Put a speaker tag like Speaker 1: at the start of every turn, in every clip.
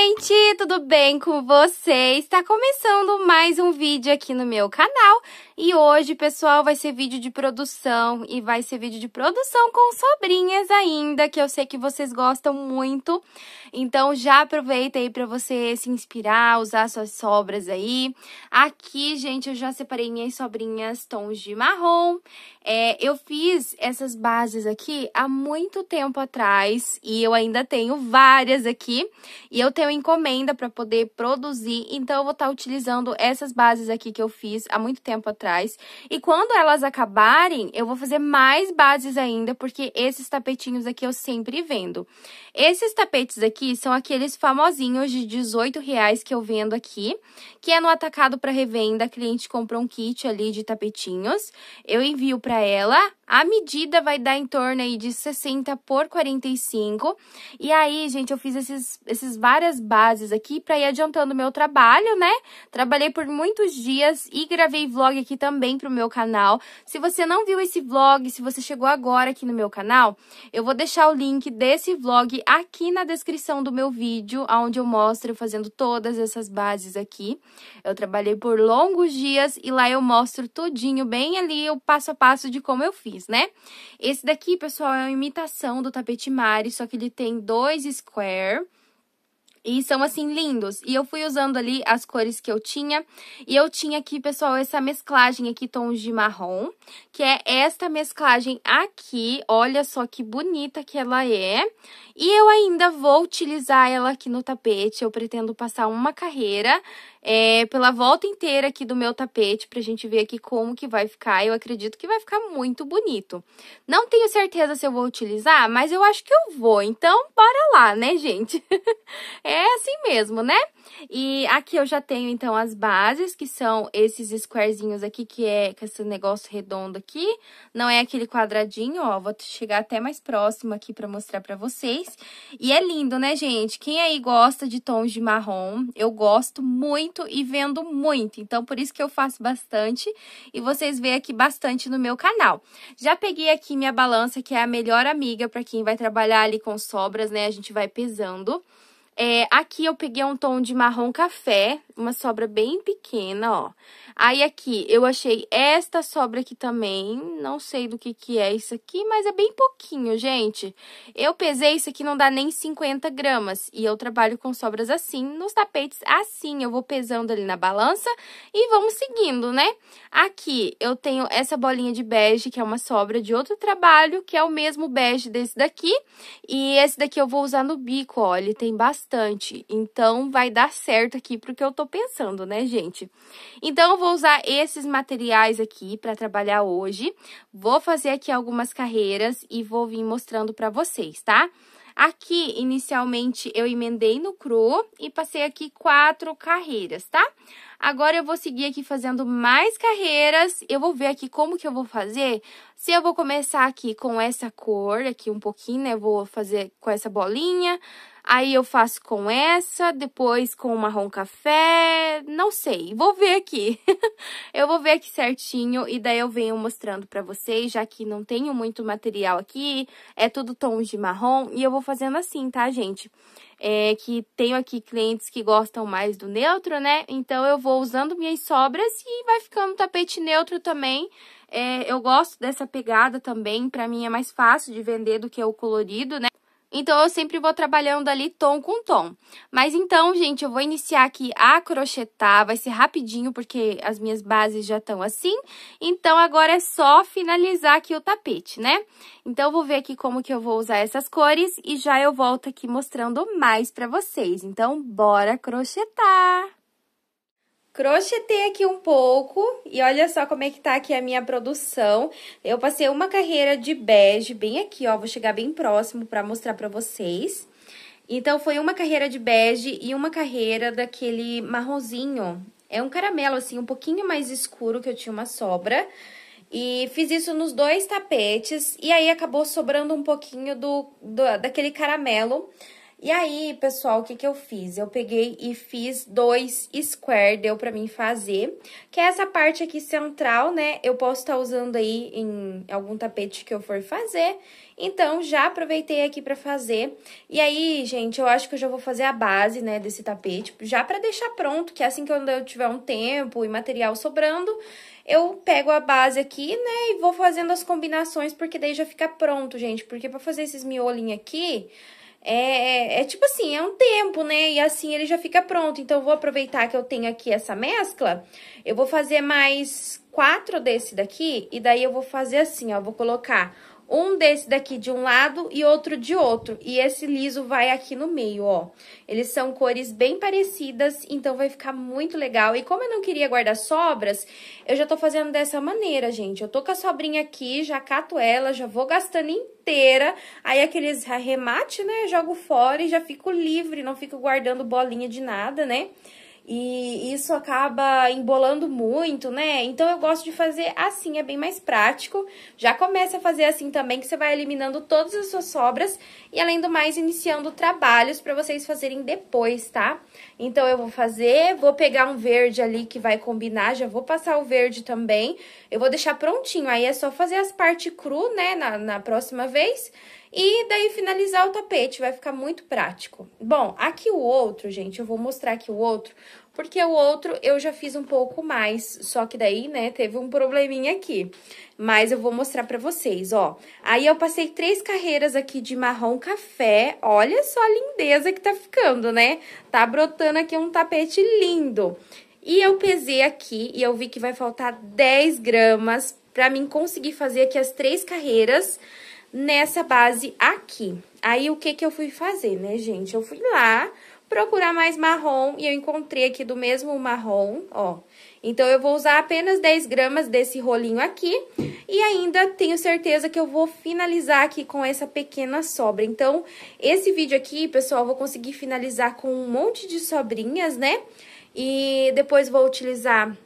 Speaker 1: gente, tudo bem com vocês? Está começando mais um vídeo aqui no meu canal e hoje, pessoal, vai ser vídeo de produção e vai ser vídeo de produção com sobrinhas ainda, que eu sei que vocês gostam muito. Então já aproveita aí para você se inspirar, usar suas sobras aí. Aqui, gente, eu já separei minhas sobrinhas tons de marrom. É, eu fiz essas bases aqui há muito tempo atrás e eu ainda tenho várias aqui e eu tenho encomenda para poder produzir, então eu vou estar tá utilizando essas bases aqui que eu fiz há muito tempo atrás. E quando elas acabarem, eu vou fazer mais bases ainda, porque esses tapetinhos aqui eu sempre vendo. Esses tapetes aqui são aqueles famosinhos de 18 reais que eu vendo aqui, que é no atacado para revenda, a cliente compra um kit ali de tapetinhos, eu envio para ela, a medida vai dar em torno aí de 60 por 45, e aí, gente, eu fiz esses, esses várias bases aqui para ir adiantando o meu trabalho, né? Trabalhei por muitos dias e gravei vlog aqui também pro meu canal. Se você não viu esse vlog, se você chegou agora aqui no meu canal, eu vou deixar o link desse vlog aqui na descrição do meu vídeo, onde eu mostro fazendo todas essas bases aqui. Eu trabalhei por longos dias e lá eu mostro tudinho, bem ali o passo a passo de como eu fiz, né? Esse daqui, pessoal, é uma imitação do tapete Mari, só que ele tem dois square e são, assim, lindos. E eu fui usando ali as cores que eu tinha. E eu tinha aqui, pessoal, essa mesclagem aqui, tons de marrom. Que é esta mesclagem aqui. Olha só que bonita que ela é. E eu ainda vou utilizar ela aqui no tapete. Eu pretendo passar uma carreira é, pela volta inteira aqui do meu tapete. Pra gente ver aqui como que vai ficar. Eu acredito que vai ficar muito bonito. Não tenho certeza se eu vou utilizar, mas eu acho que eu vou. Então, bora lá, né, gente? É assim mesmo, né? E aqui eu já tenho, então, as bases, que são esses squarezinhos aqui, que é com esse negócio redondo aqui. Não é aquele quadradinho, ó, vou chegar até mais próximo aqui pra mostrar pra vocês. E é lindo, né, gente? Quem aí gosta de tons de marrom, eu gosto muito e vendo muito. Então, por isso que eu faço bastante e vocês veem aqui bastante no meu canal. Já peguei aqui minha balança, que é a melhor amiga pra quem vai trabalhar ali com sobras, né? A gente vai pesando. É, aqui eu peguei um tom de marrom café, uma sobra bem pequena, ó. Aí aqui eu achei esta sobra aqui também, não sei do que que é isso aqui, mas é bem pouquinho, gente. Eu pesei isso aqui, não dá nem 50 gramas, e eu trabalho com sobras assim, nos tapetes assim. Eu vou pesando ali na balança e vamos seguindo, né? Aqui eu tenho essa bolinha de bege, que é uma sobra de outro trabalho, que é o mesmo bege desse daqui. E esse daqui eu vou usar no bico, ó, ele tem bastante bastante. Então, vai dar certo aqui pro que eu tô pensando, né, gente? Então, eu vou usar esses materiais aqui para trabalhar hoje. Vou fazer aqui algumas carreiras e vou vir mostrando para vocês, tá? Aqui, inicialmente, eu emendei no cru e passei aqui quatro carreiras, tá? Agora, eu vou seguir aqui fazendo mais carreiras. Eu vou ver aqui como que eu vou fazer. Se eu vou começar aqui com essa cor aqui um pouquinho, né? Eu vou fazer com essa bolinha. Aí eu faço com essa, depois com o marrom café, não sei. Vou ver aqui. eu vou ver aqui certinho e daí eu venho mostrando pra vocês, já que não tenho muito material aqui. É tudo tons de marrom e eu vou fazendo assim, tá, gente? É que tenho aqui clientes que gostam mais do neutro, né? Então eu vou usando minhas sobras e vai ficando tapete neutro também. É, eu gosto dessa pegada também, pra mim é mais fácil de vender do que o colorido, né? Então, eu sempre vou trabalhando ali tom com tom. Mas então, gente, eu vou iniciar aqui a crochetar. Vai ser rapidinho, porque as minhas bases já estão assim. Então, agora é só finalizar aqui o tapete, né? Então, eu vou ver aqui como que eu vou usar essas cores. E já eu volto aqui mostrando mais pra vocês. Então, bora crochetar! Crochetei aqui um pouco e olha só como é que tá aqui a minha produção. Eu passei uma carreira de bege bem aqui, ó, vou chegar bem próximo pra mostrar pra vocês. Então, foi uma carreira de bege e uma carreira daquele marronzinho. É um caramelo, assim, um pouquinho mais escuro, que eu tinha uma sobra. E fiz isso nos dois tapetes, e aí acabou sobrando um pouquinho do, do daquele caramelo e aí, pessoal, o que que eu fiz? Eu peguei e fiz dois square, deu pra mim fazer, que é essa parte aqui central, né? Eu posso estar tá usando aí em algum tapete que eu for fazer, então já aproveitei aqui pra fazer. E aí, gente, eu acho que eu já vou fazer a base, né, desse tapete, já pra deixar pronto, que assim que eu tiver um tempo e material sobrando, eu pego a base aqui, né, e vou fazendo as combinações, porque daí já fica pronto, gente, porque pra fazer esses miolinhos aqui... É, é, é, tipo assim, é um tempo, né? E assim ele já fica pronto. Então, eu vou aproveitar que eu tenho aqui essa mescla. Eu vou fazer mais quatro desse daqui. E daí, eu vou fazer assim, ó. Vou colocar um desse daqui de um lado e outro de outro. E esse liso vai aqui no meio, ó. Eles são cores bem parecidas, então vai ficar muito legal. E como eu não queria guardar sobras, eu já tô fazendo dessa maneira, gente. Eu tô com a sobrinha aqui, já cato ela, já vou gastando inteira. Aí aqueles arremate, né, eu jogo fora e já fico livre, não fico guardando bolinha de nada, né? e isso acaba embolando muito, né? Então eu gosto de fazer assim, é bem mais prático. Já começa a fazer assim também, que você vai eliminando todas as suas sobras e além do mais iniciando trabalhos para vocês fazerem depois, tá? Então eu vou fazer, vou pegar um verde ali que vai combinar, já vou passar o verde também. Eu vou deixar prontinho, aí é só fazer as partes cru, né, na, na próxima vez e daí finalizar o tapete, vai ficar muito prático. Bom, aqui o outro, gente, eu vou mostrar aqui o outro, porque o outro eu já fiz um pouco mais, só que daí, né, teve um probleminha aqui. Mas eu vou mostrar pra vocês, ó. Aí eu passei três carreiras aqui de marrom café, olha só a lindeza que tá ficando, né? Tá brotando aqui um tapete lindo. E eu pesei aqui e eu vi que vai faltar 10 gramas pra mim conseguir fazer aqui as três carreiras nessa base aqui. Aí, o que que eu fui fazer, né, gente? Eu fui lá procurar mais marrom e eu encontrei aqui do mesmo marrom, ó. Então, eu vou usar apenas 10 gramas desse rolinho aqui e ainda tenho certeza que eu vou finalizar aqui com essa pequena sobra. Então, esse vídeo aqui, pessoal, eu vou conseguir finalizar com um monte de sobrinhas, né? E depois vou utilizar...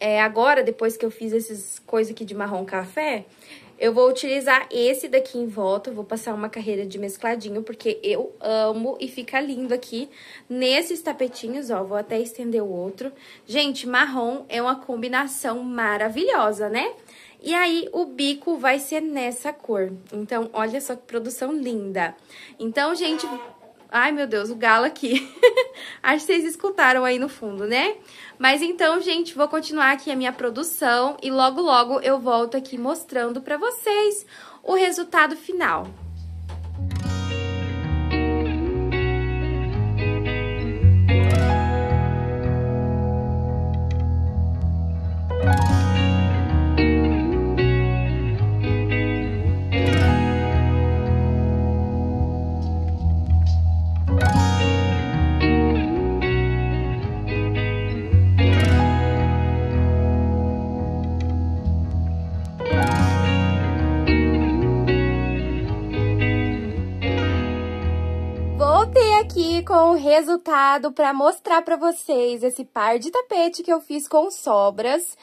Speaker 1: É, agora, depois que eu fiz essas coisas aqui de marrom café, eu vou utilizar esse daqui em volta, vou passar uma carreira de mescladinho, porque eu amo e fica lindo aqui nesses tapetinhos, ó, vou até estender o outro. Gente, marrom é uma combinação maravilhosa, né? E aí, o bico vai ser nessa cor. Então, olha só que produção linda. Então, gente, Ai, meu Deus, o galo aqui. Acho que vocês escutaram aí no fundo, né? Mas então, gente, vou continuar aqui a minha produção e logo, logo eu volto aqui mostrando pra vocês o resultado final. resultado para mostrar para vocês esse par de tapete que eu fiz com sobras.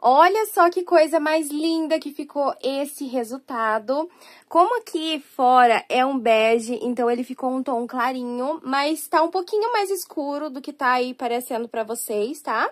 Speaker 1: Olha só que coisa mais linda que ficou esse resultado. Como aqui fora é um bege, então ele ficou um tom clarinho, mas tá um pouquinho mais escuro do que tá aí parecendo para vocês, tá?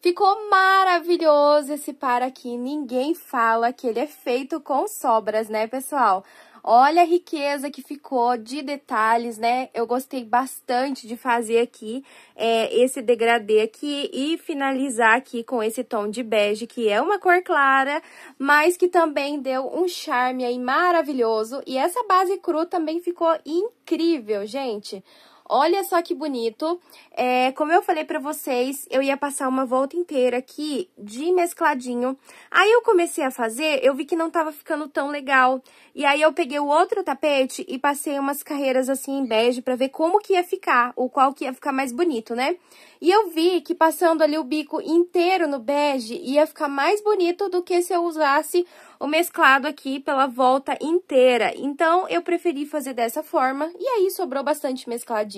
Speaker 1: Ficou maravilhoso esse par aqui, ninguém fala que ele é feito com sobras, né, pessoal? Olha a riqueza que ficou de detalhes, né? Eu gostei bastante de fazer aqui é, esse degradê aqui e finalizar aqui com esse tom de bege, que é uma cor clara, mas que também deu um charme aí maravilhoso. E essa base cru também ficou incrível, gente. Olha só que bonito. É, como eu falei pra vocês, eu ia passar uma volta inteira aqui de mescladinho. Aí eu comecei a fazer, eu vi que não tava ficando tão legal. E aí eu peguei o outro tapete e passei umas carreiras assim em bege pra ver como que ia ficar, o qual que ia ficar mais bonito, né? E eu vi que passando ali o bico inteiro no bege ia ficar mais bonito do que se eu usasse o mesclado aqui pela volta inteira. Então, eu preferi fazer dessa forma e aí sobrou bastante mescladinho.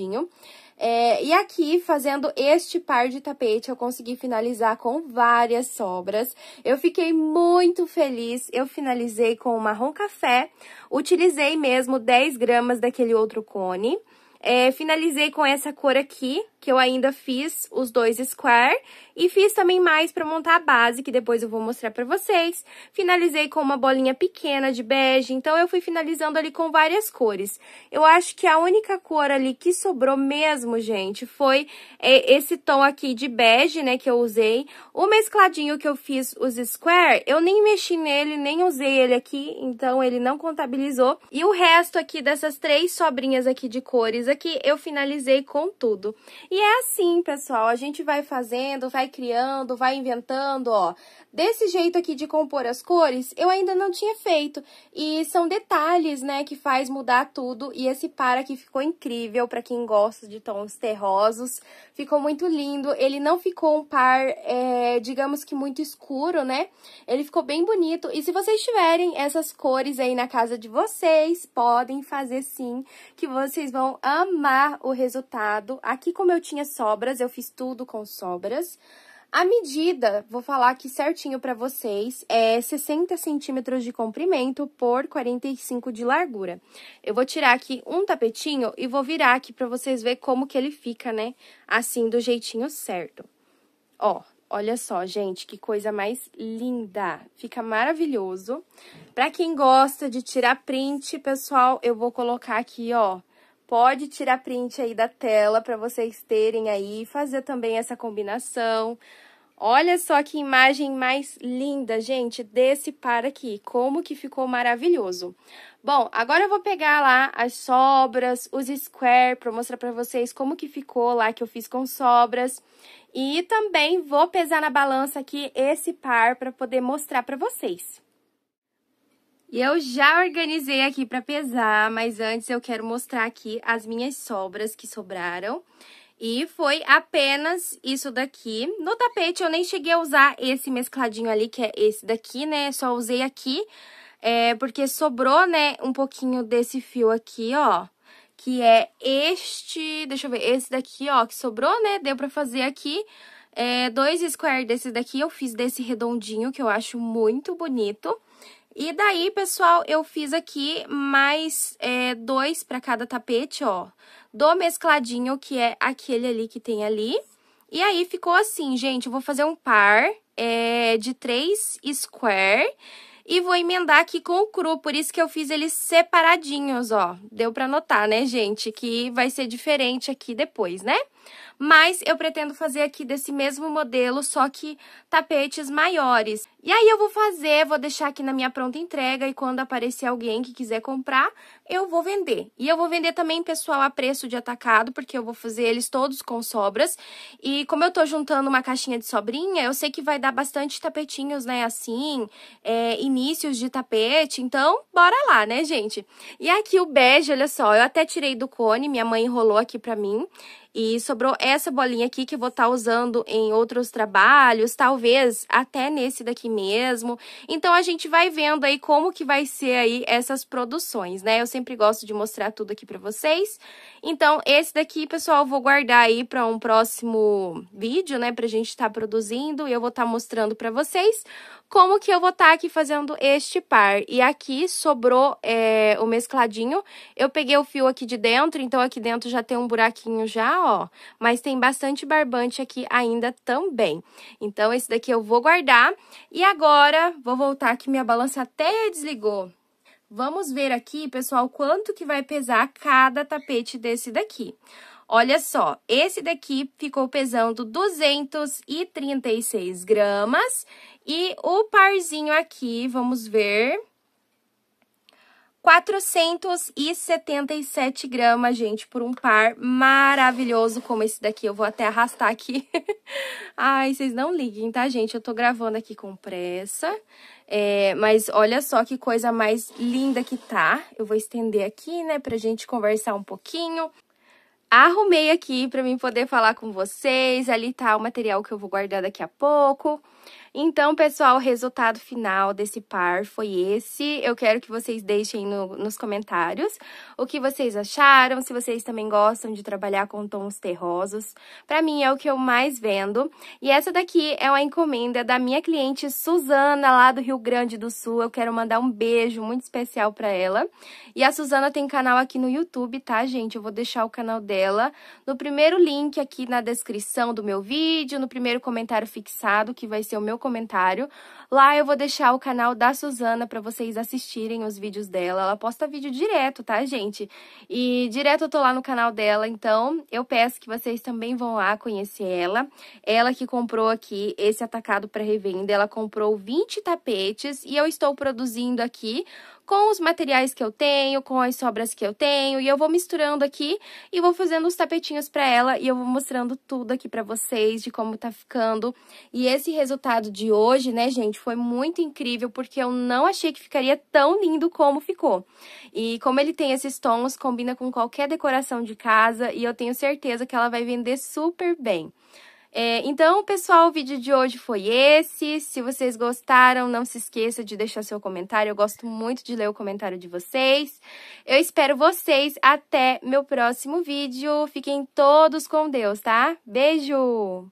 Speaker 1: É, e aqui, fazendo este par de tapete, eu consegui finalizar com várias sobras. Eu fiquei muito feliz, eu finalizei com marrom café, utilizei mesmo 10 gramas daquele outro cone. É, finalizei com essa cor aqui, que eu ainda fiz os dois square. E fiz também mais pra montar a base, que depois eu vou mostrar pra vocês. Finalizei com uma bolinha pequena de bege, então eu fui finalizando ali com várias cores. Eu acho que a única cor ali que sobrou mesmo, gente, foi é, esse tom aqui de bege, né, que eu usei. O mescladinho que eu fiz os square, eu nem mexi nele, nem usei ele aqui, então ele não contabilizou. E o resto aqui dessas três sobrinhas aqui de cores certeza que eu finalizei com tudo. E é assim, pessoal, a gente vai fazendo, vai criando, vai inventando, ó. Desse jeito aqui de compor as cores, eu ainda não tinha feito. E são detalhes, né, que faz mudar tudo. E esse par aqui ficou incrível para quem gosta de tons terrosos. Ficou muito lindo. Ele não ficou um par, é, digamos que muito escuro, né? Ele ficou bem bonito. E se vocês tiverem essas cores aí na casa de vocês, podem fazer sim, que vocês vão amar amar o resultado. Aqui, como eu tinha sobras, eu fiz tudo com sobras. A medida, vou falar aqui certinho para vocês, é 60 centímetros de comprimento por 45 de largura. Eu vou tirar aqui um tapetinho e vou virar aqui para vocês ver como que ele fica, né? Assim, do jeitinho certo. Ó, olha só, gente, que coisa mais linda. Fica maravilhoso. Para quem gosta de tirar print, pessoal, eu vou colocar aqui, ó, Pode tirar print aí da tela para vocês terem aí, fazer também essa combinação. Olha só que imagem mais linda, gente, desse par aqui. Como que ficou maravilhoso. Bom, agora eu vou pegar lá as sobras, os square, para mostrar para vocês como que ficou lá que eu fiz com sobras. E também vou pesar na balança aqui esse par para poder mostrar para vocês. E eu já organizei aqui para pesar, mas antes eu quero mostrar aqui as minhas sobras que sobraram. E foi apenas isso daqui. No tapete eu nem cheguei a usar esse mescladinho ali, que é esse daqui, né? Só usei aqui, é, porque sobrou, né, um pouquinho desse fio aqui, ó. Que é este, deixa eu ver, esse daqui, ó, que sobrou, né? Deu pra fazer aqui. É, dois square desse daqui, eu fiz desse redondinho, que eu acho muito bonito. E daí, pessoal, eu fiz aqui mais é, dois para cada tapete, ó. Do mescladinho, que é aquele ali que tem ali. E aí, ficou assim, gente, eu vou fazer um par é, de três square e vou emendar aqui com o cru, por isso que eu fiz eles separadinhos, ó. Deu para notar, né, gente, que vai ser diferente aqui depois, né? mas eu pretendo fazer aqui desse mesmo modelo, só que tapetes maiores. E aí eu vou fazer, vou deixar aqui na minha pronta entrega e quando aparecer alguém que quiser comprar, eu vou vender. E eu vou vender também, pessoal, a preço de atacado, porque eu vou fazer eles todos com sobras. E como eu tô juntando uma caixinha de sobrinha, eu sei que vai dar bastante tapetinhos, né, assim, é, inícios de tapete, então bora lá, né, gente? E aqui o bege, olha só, eu até tirei do cone, minha mãe enrolou aqui pra mim. E sobrou essa bolinha aqui que eu vou estar tá usando em outros trabalhos, talvez até nesse daqui mesmo. Então a gente vai vendo aí como que vai ser aí essas produções, né? Eu sempre gosto de mostrar tudo aqui para vocês. Então esse daqui, pessoal, eu vou guardar aí para um próximo vídeo, né, pra gente estar tá produzindo e eu vou estar tá mostrando para vocês como que eu vou estar tá aqui fazendo este par. E aqui sobrou é, o mescladinho. Eu peguei o fio aqui de dentro, então aqui dentro já tem um buraquinho já, ó, mas tem bastante barbante aqui ainda também. Então, esse daqui eu vou guardar. E agora, vou voltar que minha balança até desligou. Vamos ver aqui, pessoal, quanto que vai pesar cada tapete desse daqui. Olha só, esse daqui ficou pesando 236 gramas e o parzinho aqui, vamos ver, 477 gramas, gente, por um par maravilhoso como esse daqui. Eu vou até arrastar aqui. Ai, vocês não liguem, tá, gente? Eu tô gravando aqui com pressa. É, mas olha só que coisa mais linda que tá. Eu vou estender aqui, né, pra gente conversar um pouquinho. Arrumei aqui pra mim poder falar com vocês. Ali tá o material que eu vou guardar daqui a pouco. Então, pessoal, o resultado final desse par foi esse. Eu quero que vocês deixem no, nos comentários o que vocês acharam, se vocês também gostam de trabalhar com tons terrosos. Para mim é o que eu mais vendo. E essa daqui é uma encomenda da minha cliente Suzana, lá do Rio Grande do Sul. Eu quero mandar um beijo muito especial para ela. E a Suzana tem canal aqui no YouTube, tá, gente? Eu vou deixar o canal dela no primeiro link aqui na descrição do meu vídeo, no primeiro comentário fixado, que vai ser o meu comentário. Lá eu vou deixar o canal da Suzana para vocês assistirem os vídeos dela. Ela posta vídeo direto, tá, gente? E direto eu tô lá no canal dela, então eu peço que vocês também vão lá conhecer ela. Ela que comprou aqui esse atacado para revenda, ela comprou 20 tapetes e eu estou produzindo aqui com os materiais que eu tenho, com as sobras que eu tenho, e eu vou misturando aqui e vou fazendo os tapetinhos para ela e eu vou mostrando tudo aqui para vocês de como tá ficando. E esse resultado de hoje, né, gente, foi muito incrível porque eu não achei que ficaria tão lindo como ficou. E como ele tem esses tons, combina com qualquer decoração de casa e eu tenho certeza que ela vai vender super bem. É, então, pessoal, o vídeo de hoje foi esse. Se vocês gostaram, não se esqueça de deixar seu comentário. Eu gosto muito de ler o comentário de vocês. Eu espero vocês até meu próximo vídeo. Fiquem todos com Deus, tá? Beijo!